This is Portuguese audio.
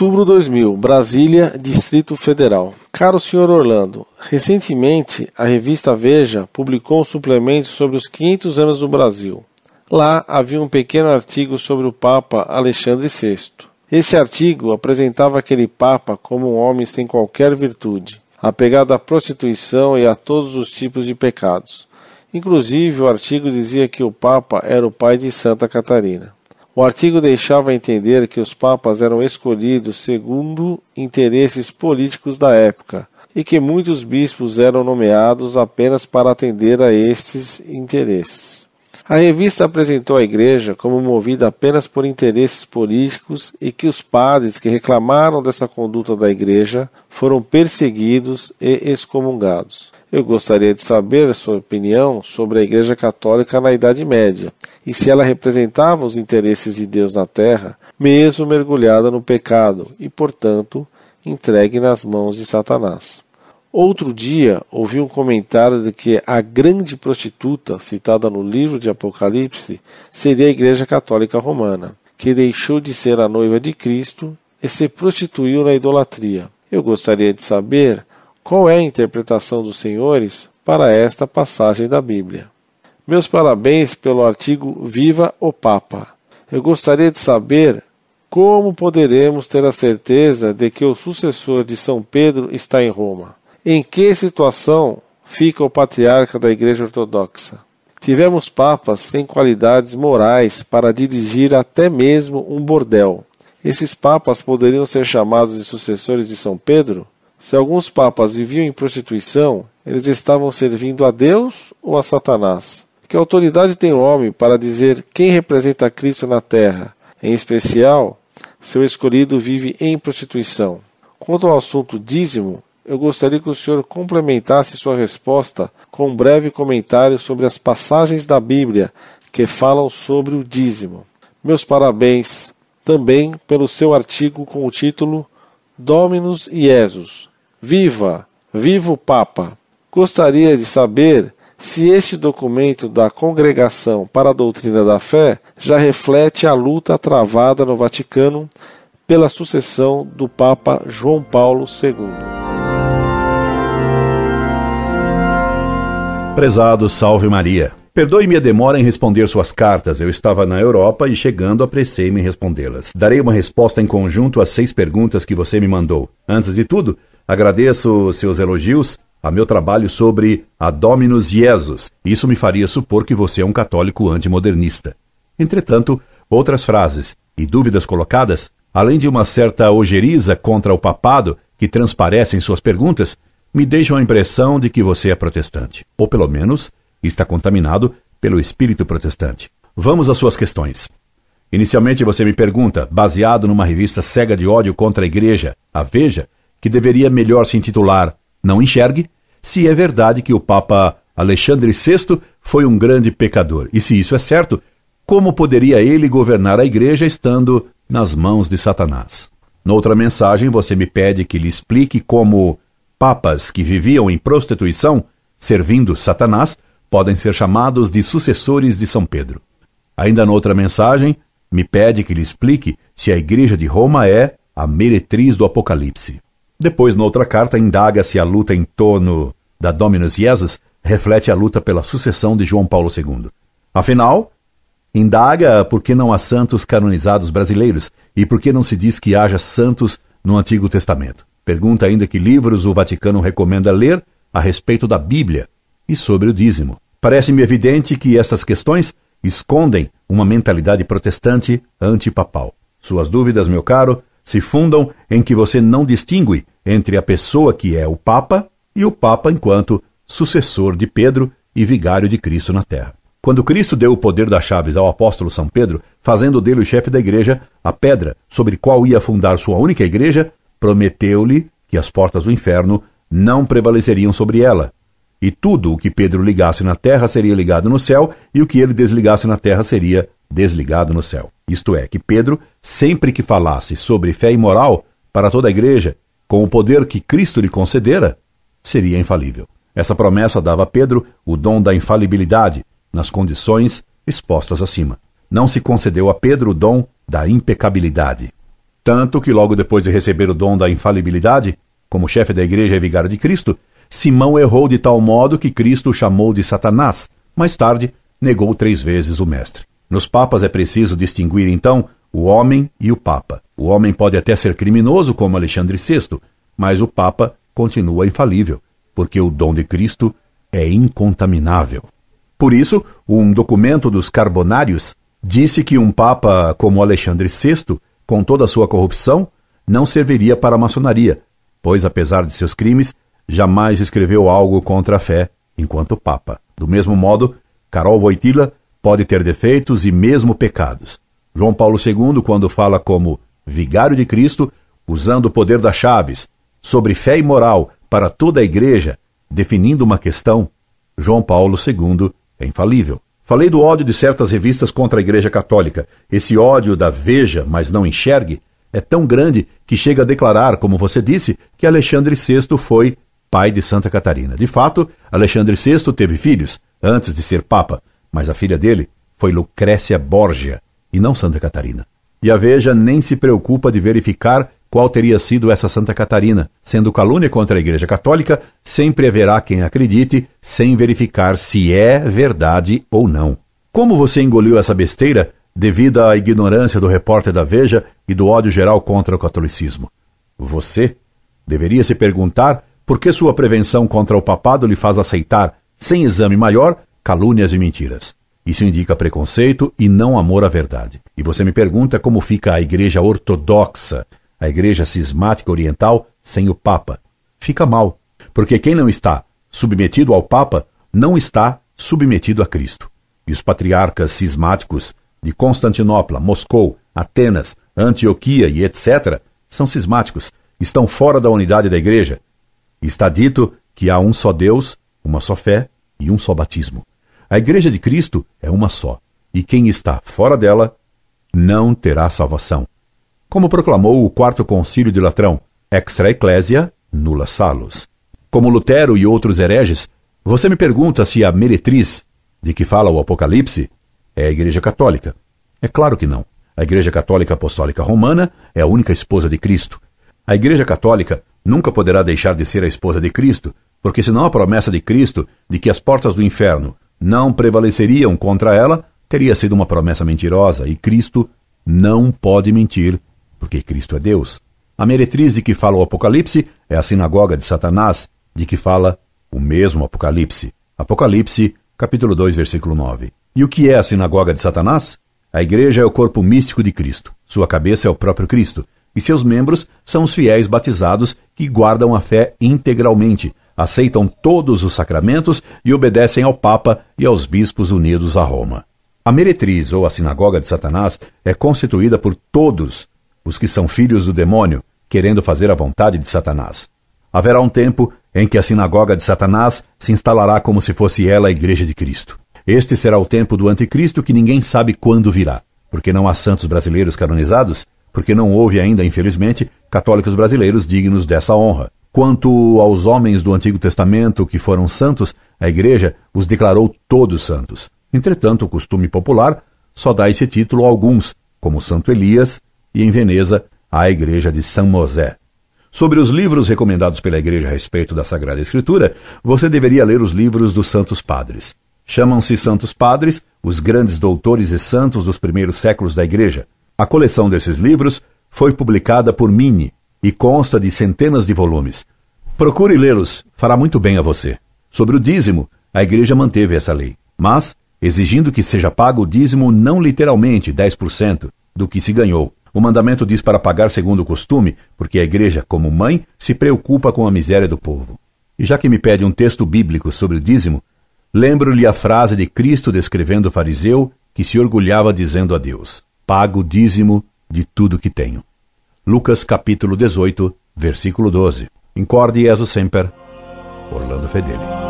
Outubro 2000, Brasília, Distrito Federal. Caro senhor Orlando, recentemente a revista Veja publicou um suplemento sobre os 500 anos do Brasil. Lá havia um pequeno artigo sobre o Papa Alexandre VI. Esse artigo apresentava aquele Papa como um homem sem qualquer virtude, apegado à prostituição e a todos os tipos de pecados. Inclusive, o artigo dizia que o Papa era o pai de Santa Catarina. O artigo deixava entender que os papas eram escolhidos segundo interesses políticos da época e que muitos bispos eram nomeados apenas para atender a estes interesses. A revista apresentou a Igreja como movida apenas por interesses políticos e que os padres que reclamaram dessa conduta da Igreja foram perseguidos e excomungados. Eu gostaria de saber a sua opinião sobre a Igreja Católica na Idade Média e se ela representava os interesses de Deus na Terra, mesmo mergulhada no pecado e, portanto, entregue nas mãos de Satanás. Outro dia ouvi um comentário de que a grande prostituta citada no livro de Apocalipse seria a Igreja Católica Romana, que deixou de ser a noiva de Cristo e se prostituiu na idolatria. Eu gostaria de saber qual é a interpretação dos senhores para esta passagem da Bíblia. Meus parabéns pelo artigo Viva o Papa. Eu gostaria de saber como poderemos ter a certeza de que o sucessor de São Pedro está em Roma. Em que situação fica o patriarca da Igreja Ortodoxa? Tivemos papas sem qualidades morais para dirigir até mesmo um bordel. Esses papas poderiam ser chamados de sucessores de São Pedro? Se alguns papas viviam em prostituição, eles estavam servindo a Deus ou a Satanás? Que autoridade tem o homem para dizer quem representa Cristo na terra? Em especial, seu escolhido vive em prostituição. Quanto ao assunto dízimo, eu gostaria que o senhor complementasse sua resposta com um breve comentário sobre as passagens da Bíblia que falam sobre o dízimo. Meus parabéns também pelo seu artigo com o título Dominus Iesus. Viva! Viva o Papa! Gostaria de saber se este documento da Congregação para a Doutrina da Fé já reflete a luta travada no Vaticano pela sucessão do Papa João Paulo II. Prezado Salve Maria. Perdoe minha demora em responder suas cartas. Eu estava na Europa e chegando apressei-me em respondê-las. Darei uma resposta em conjunto às seis perguntas que você me mandou. Antes de tudo, agradeço seus elogios a meu trabalho sobre a Dominus Jesus. Isso me faria supor que você é um católico antimodernista. Entretanto, outras frases e dúvidas colocadas, além de uma certa ojeriza contra o papado que transparece em suas perguntas, me deixam a impressão de que você é protestante, ou pelo menos está contaminado pelo espírito protestante. Vamos às suas questões. Inicialmente você me pergunta, baseado numa revista cega de ódio contra a igreja, a Veja, que deveria melhor se intitular Não Enxergue, se é verdade que o Papa Alexandre VI foi um grande pecador. E se isso é certo, como poderia ele governar a igreja estando nas mãos de Satanás? Noutra mensagem, você me pede que lhe explique como papas que viviam em prostituição, servindo Satanás, podem ser chamados de sucessores de São Pedro. Ainda noutra mensagem, me pede que lhe explique se a Igreja de Roma é a meretriz do Apocalipse. Depois, noutra carta, indaga se a luta em torno da Dominus Jesus reflete a luta pela sucessão de João Paulo II. Afinal, indaga por que não há santos canonizados brasileiros e por que não se diz que haja santos no Antigo Testamento. Pergunta ainda que livros o Vaticano recomenda ler a respeito da Bíblia e sobre o dízimo. Parece-me evidente que essas questões escondem uma mentalidade protestante antipapal. Suas dúvidas, meu caro, se fundam em que você não distingue entre a pessoa que é o Papa e o Papa enquanto sucessor de Pedro e vigário de Cristo na terra. Quando Cristo deu o poder das chaves ao apóstolo São Pedro, fazendo dele o chefe da igreja, a pedra sobre qual ia fundar sua única igreja prometeu-lhe que as portas do inferno não prevaleceriam sobre ela. E tudo o que Pedro ligasse na terra seria ligado no céu, e o que ele desligasse na terra seria desligado no céu. Isto é, que Pedro, sempre que falasse sobre fé e moral para toda a igreja, com o poder que Cristo lhe concedera, seria infalível. Essa promessa dava a Pedro o dom da infalibilidade, nas condições expostas acima. Não se concedeu a Pedro o dom da impecabilidade. Tanto que, logo depois de receber o dom da infalibilidade, como chefe da igreja e vigário de Cristo, Simão errou de tal modo que Cristo o chamou de Satanás. Mais tarde, negou três vezes o Mestre. Nos papas é preciso distinguir, então, o homem e o papa. O homem pode até ser criminoso, como Alexandre VI, mas o papa continua infalível, porque o dom de Cristo é incontaminável. Por isso, um documento dos carbonários disse que um papa como Alexandre VI com toda a sua corrupção, não serviria para a maçonaria, pois, apesar de seus crimes, jamais escreveu algo contra a fé enquanto Papa. Do mesmo modo, Carol Voitila pode ter defeitos e mesmo pecados. João Paulo II, quando fala como vigário de Cristo, usando o poder das chaves, sobre fé e moral para toda a Igreja, definindo uma questão, João Paulo II é infalível. Falei do ódio de certas revistas contra a Igreja Católica. Esse ódio da veja, mas não enxergue, é tão grande que chega a declarar, como você disse, que Alexandre VI foi pai de Santa Catarina. De fato, Alexandre VI teve filhos antes de ser papa, mas a filha dele foi Lucrécia Borgia e não Santa Catarina. E a Veja nem se preocupa de verificar qual teria sido essa Santa Catarina, sendo calúnia contra a Igreja Católica, sempre haverá quem acredite, sem verificar se é verdade ou não. Como você engoliu essa besteira devido à ignorância do repórter da Veja e do ódio geral contra o catolicismo? Você deveria se perguntar por que sua prevenção contra o papado lhe faz aceitar, sem exame maior, calúnias e mentiras. Isso indica preconceito e não amor à verdade. E você me pergunta como fica a igreja ortodoxa, a Igreja Cismática Oriental sem o Papa. Fica mal, porque quem não está submetido ao Papa não está submetido a Cristo. E os patriarcas cismáticos de Constantinopla, Moscou, Atenas, Antioquia e etc., são cismáticos, estão fora da unidade da Igreja. Está dito que há um só Deus, uma só fé e um só batismo. A Igreja de Cristo é uma só, e quem está fora dela não terá salvação como proclamou o Quarto Concílio de Latrão, extra ecclesia, nulla salus. Como Lutero e outros hereges, você me pergunta se a meretriz de que fala o Apocalipse é a Igreja Católica. É claro que não. A Igreja Católica Apostólica Romana é a única esposa de Cristo. A Igreja Católica nunca poderá deixar de ser a esposa de Cristo, porque senão a promessa de Cristo de que as portas do inferno não prevaleceriam contra ela teria sido uma promessa mentirosa e Cristo não pode mentir porque Cristo é Deus. A meretriz de que fala o Apocalipse é a sinagoga de Satanás, de que fala o mesmo Apocalipse. Apocalipse, capítulo 2, versículo 9. E o que é a sinagoga de Satanás? A igreja é o corpo místico de Cristo, sua cabeça é o próprio Cristo, e seus membros são os fiéis batizados que guardam a fé integralmente, aceitam todos os sacramentos e obedecem ao Papa e aos bispos unidos a Roma. A meretriz ou a sinagoga de Satanás é constituída por todos os que são filhos do demônio, querendo fazer a vontade de Satanás. Haverá um tempo em que a sinagoga de Satanás se instalará como se fosse ela a igreja de Cristo. Este será o tempo do anticristo que ninguém sabe quando virá, porque não há santos brasileiros canonizados, porque não houve ainda, infelizmente, católicos brasileiros dignos dessa honra. Quanto aos homens do Antigo Testamento que foram santos, a Igreja os declarou todos santos. Entretanto, o costume popular só dá esse título a alguns, como Santo Elias e em Veneza, a Igreja de São Mosé. Sobre os livros recomendados pela Igreja a respeito da Sagrada Escritura, você deveria ler os livros dos Santos Padres. Chamam-se Santos Padres os grandes doutores e santos dos primeiros séculos da Igreja. A coleção desses livros foi publicada por Mini e consta de centenas de volumes. Procure lê-los, fará muito bem a você. Sobre o dízimo, a Igreja manteve essa lei, mas exigindo que seja pago o dízimo não literalmente 10% do que se ganhou, o mandamento diz para pagar segundo o costume, porque a igreja, como mãe, se preocupa com a miséria do povo. E já que me pede um texto bíblico sobre o dízimo, lembro-lhe a frase de Cristo descrevendo o fariseu que se orgulhava dizendo a Deus: Pago o dízimo de tudo que tenho. Lucas capítulo 18, versículo 12. Incorde Jesus Semper. Orlando Fedeli.